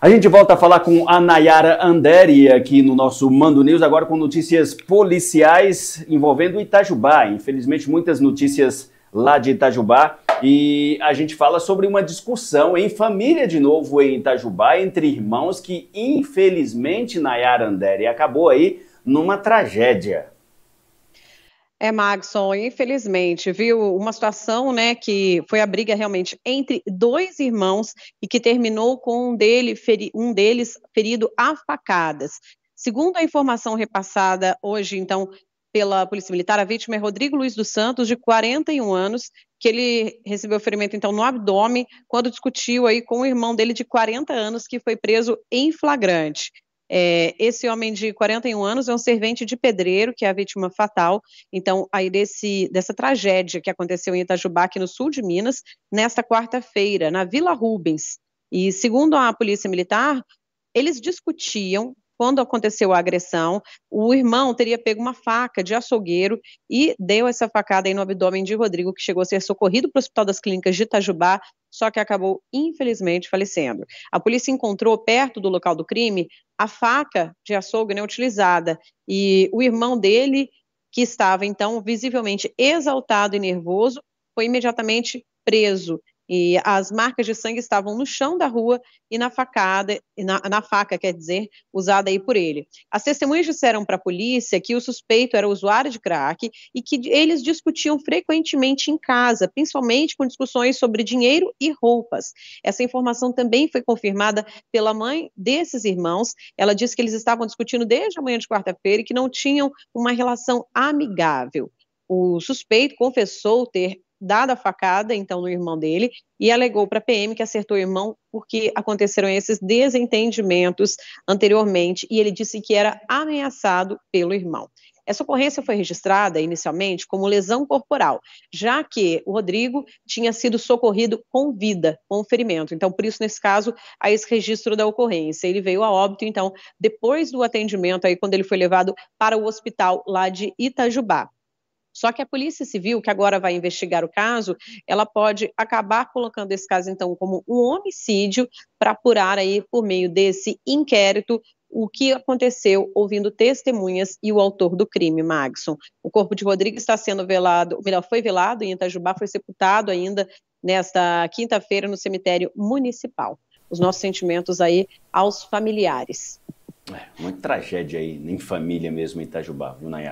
A gente volta a falar com a Nayara Anderi aqui no nosso Mando News, agora com notícias policiais envolvendo Itajubá. Infelizmente, muitas notícias lá de Itajubá. E a gente fala sobre uma discussão em família de novo em Itajubá, entre irmãos, que infelizmente Nayara Anderi acabou aí numa tragédia. É, Magson, infelizmente, viu? Uma situação, né, que foi a briga realmente entre dois irmãos e que terminou com um, dele feri um deles ferido a facadas. Segundo a informação repassada hoje, então, pela Polícia Militar, a vítima é Rodrigo Luiz dos Santos, de 41 anos, que ele recebeu ferimento, então, no abdômen, quando discutiu aí com o irmão dele de 40 anos, que foi preso em flagrante. É, esse homem de 41 anos é um servente de pedreiro, que é a vítima fatal, então, aí desse, dessa tragédia que aconteceu em Itajubá, aqui no sul de Minas, nesta quarta-feira, na Vila Rubens. E segundo a Polícia Militar, eles discutiam quando aconteceu a agressão, o irmão teria pego uma faca de açougueiro e deu essa facada aí no abdômen de Rodrigo, que chegou a ser socorrido para o Hospital das Clínicas de Itajubá, só que acabou, infelizmente, falecendo. A polícia encontrou, perto do local do crime, a faca de açougue né, utilizada, e o irmão dele, que estava, então, visivelmente exaltado e nervoso, foi imediatamente preso e as marcas de sangue estavam no chão da rua e na facada, na, na faca, quer dizer, usada aí por ele. As testemunhas disseram para a polícia que o suspeito era usuário de crack e que eles discutiam frequentemente em casa, principalmente com discussões sobre dinheiro e roupas. Essa informação também foi confirmada pela mãe desses irmãos. Ela disse que eles estavam discutindo desde a manhã de quarta-feira e que não tinham uma relação amigável. O suspeito confessou ter dado a facada, então, no irmão dele, e alegou para a PM que acertou o irmão porque aconteceram esses desentendimentos anteriormente e ele disse que era ameaçado pelo irmão. Essa ocorrência foi registrada inicialmente como lesão corporal, já que o Rodrigo tinha sido socorrido com vida, com ferimento. Então, por isso, nesse caso, há esse registro da ocorrência. Ele veio a óbito, então, depois do atendimento, aí, quando ele foi levado para o hospital lá de Itajubá. Só que a Polícia Civil, que agora vai investigar o caso, ela pode acabar colocando esse caso, então, como um homicídio para apurar aí, por meio desse inquérito, o que aconteceu ouvindo testemunhas e o autor do crime, Magson. O corpo de Rodrigo está sendo velado, melhor, foi velado em Itajubá, foi sepultado ainda nesta quinta-feira no cemitério municipal. Os nossos sentimentos aí aos familiares. É, uma tragédia aí, nem família mesmo em Itajubá, viu, Nayara?